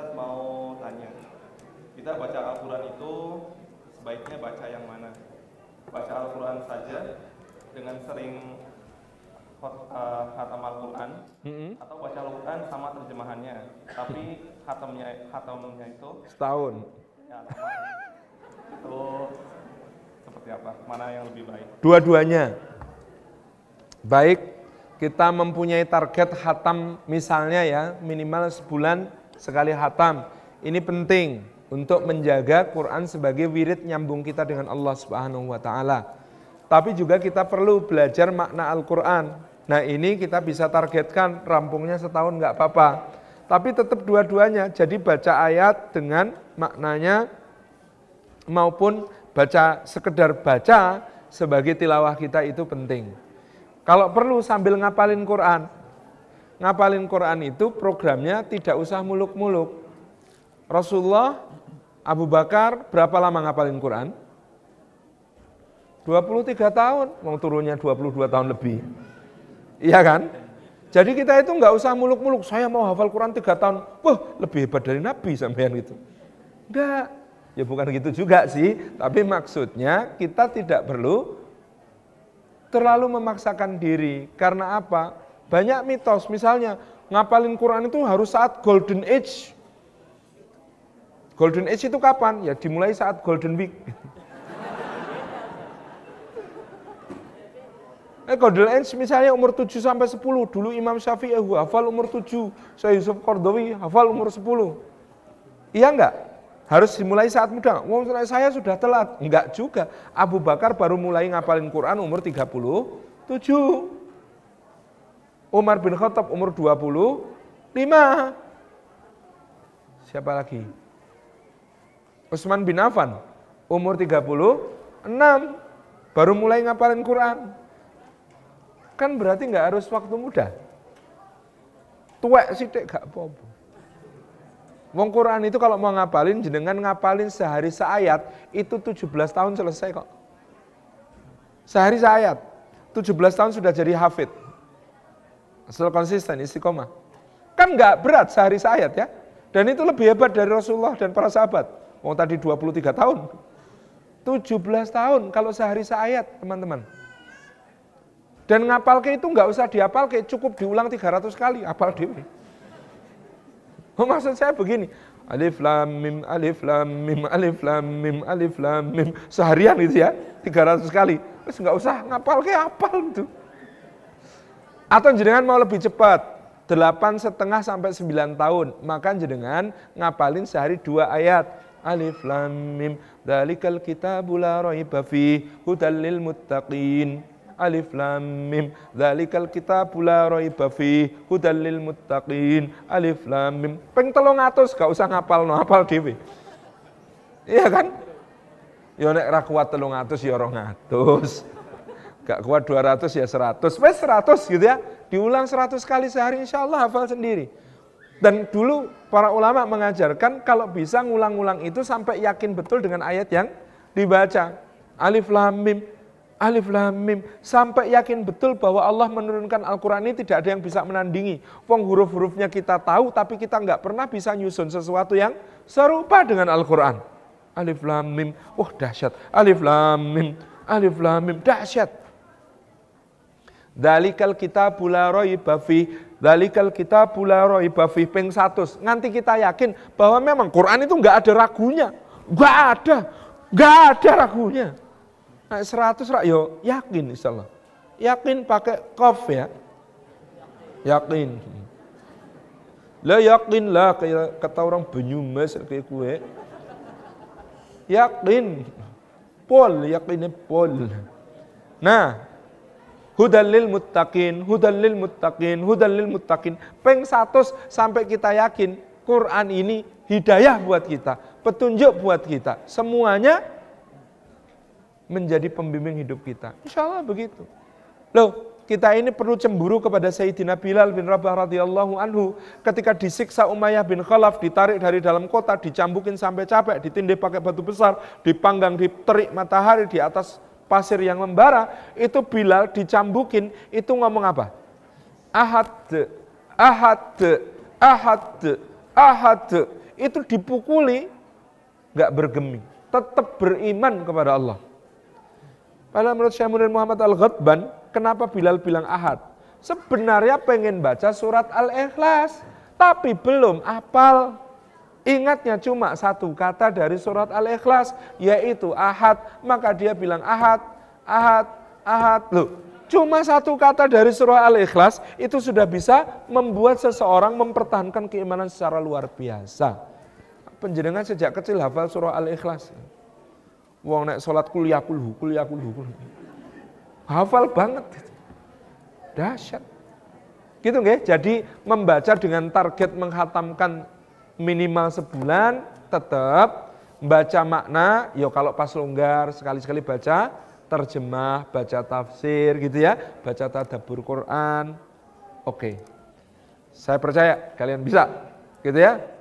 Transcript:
Ustaz mau tanya, kita baca Al-Quran itu sebaiknya baca yang mana? Baca Al-Quran saja dengan sering eh, khatam Al-Quran mm -hmm. atau baca Al-Quran sama terjemahannya, tapi khatamnya khatamnya itu setahun. Ya, itu seperti apa? Mana yang lebih baik? Dua-duanya. Baik, kita mempunyai target hatam misalnya ya minimal sebulan sekali hatam. Ini penting untuk menjaga Quran sebagai wirid nyambung kita dengan Allah Subhanahu wa taala. Tapi juga kita perlu belajar makna Al-Qur'an. Nah, ini kita bisa targetkan rampungnya setahun nggak apa-apa. Tapi tetap dua-duanya. Jadi baca ayat dengan maknanya maupun baca sekedar baca sebagai tilawah kita itu penting. Kalau perlu sambil ngapalin Quran, ngapalin Quran itu programnya tidak usah muluk-muluk. Rasulullah Abu Bakar berapa lama ngapalin Quran? 23 tahun, mau turunnya 22 tahun lebih. Iya kan? Jadi kita itu nggak usah muluk-muluk, saya mau hafal Quran 3 tahun, wah lebih hebat dari Nabi sampean gitu. Enggak, ya bukan gitu juga sih, tapi maksudnya kita tidak perlu terlalu memaksakan diri. Karena apa? Banyak mitos, misalnya ngapalin Quran itu harus saat golden age. Golden age itu kapan? Ya dimulai saat golden week. Eh, golden age misalnya umur 7 sampai 10. Dulu Imam Syafi'i eh, hafal umur 7. Saya Yusuf Kordowi hafal umur 10. Iya enggak? Harus dimulai saat muda. Wong saya sudah telat. Enggak juga. Abu Bakar baru mulai ngapalin Quran umur 37. Umar bin Khattab umur 25. Siapa lagi? Utsman bin Affan umur 36 baru mulai ngapalin Quran. Kan berarti nggak harus waktu muda. Tuwek sithik gak apa-apa. Wong Quran itu kalau mau ngapalin jenengan ngapalin sehari seayat itu 17 tahun selesai kok. Sehari seayat. 17 tahun sudah jadi hafid. Selalu konsisten istiqomah. Kan nggak berat sehari sayat ya. Dan itu lebih hebat dari Rasulullah dan para sahabat. Mau tadi 23 tahun. 17 tahun kalau sehari sayat teman-teman. Dan ngapal ke itu nggak usah diapal ke cukup diulang 300 kali, apal diri oh, Maksud saya begini, alif lam mim, alif lam mim, alif lam mim, alif lam mim, seharian itu ya, 300 kali. Terus nggak usah ngapal kayak apal gitu. Atau jenengan mau lebih cepat, delapan setengah sampai sembilan tahun. Maka jenengan ngapalin sehari dua ayat. Alif lam mim dalikal kitabul la raiba fi hudal muttaqin. Alif lam mim dalikal kitabul la raiba fi hudal muttaqin. Alif lam mim. Peng atus gak usah no hafal dhewe. Iya kan? yonek nek ra kuat 300 ya Gak kuat 200 ya 100. Wes 100 gitu ya. Diulang 100 kali sehari insya Allah hafal sendiri. Dan dulu para ulama mengajarkan kalau bisa ngulang-ngulang itu sampai yakin betul dengan ayat yang dibaca. Alif lam mim, alif lam mim. Sampai yakin betul bahwa Allah menurunkan Al-Quran ini tidak ada yang bisa menandingi. Wong huruf-hurufnya kita tahu tapi kita nggak pernah bisa nyusun sesuatu yang serupa dengan Al-Quran. Alif lam mim, wah dahsyat. Alif lam mim, alif lam mim, dahsyat. Dalikal kita pula roi bafi. Dalikal kita pula roi bafi. Peng satu, Nanti kita yakin bahwa memang Quran itu nggak ada ragunya. Nggak ada. Nggak ada ragunya. Nah, seratus rak yakin insya Allah. Yakin pakai kof ya. Yakin. Lo yakin lah kayak kata orang Banyumas kayak kue. Yakin. Pol, yakinnya pol. Nah, Hudalil muttaqin, hudalil muttaqin, hudalil muttaqin. Peng satu sampai kita yakin Quran ini hidayah buat kita, petunjuk buat kita. Semuanya menjadi pembimbing hidup kita. Insya Allah begitu. Loh, kita ini perlu cemburu kepada Sayyidina Bilal bin Rabah radhiyallahu anhu ketika disiksa Umayyah bin Khalaf ditarik dari dalam kota dicambukin sampai capek ditindih pakai batu besar dipanggang di terik matahari di atas pasir yang membara, itu Bilal dicambukin, itu ngomong apa? Ahad, ahad, ahad, ahad. Itu dipukuli, nggak bergeming. Tetap beriman kepada Allah. Padahal menurut Munir Muhammad Al-Ghadban, kenapa Bilal bilang ahad? Sebenarnya pengen baca surat Al-Ikhlas, tapi belum apal. Ingatnya cuma satu kata dari surat Al-Ikhlas, yaitu ahad. Maka dia bilang ahad, ahad, ahad. Loh, cuma satu kata dari surah Al-Ikhlas itu sudah bisa membuat seseorang mempertahankan keimanan secara luar biasa. Penjenengan sejak kecil hafal surah Al-Ikhlas. Wong nek sholat kuliah kulhu, kuliah kulhu, Hafal banget. Dahsyat. Gitu nggih. Jadi membaca dengan target menghatamkan minimal sebulan tetap baca makna, ya kalau pas longgar sekali-sekali baca terjemah, baca tafsir gitu ya, baca tadabur Quran. Oke. Saya percaya kalian bisa. Gitu ya.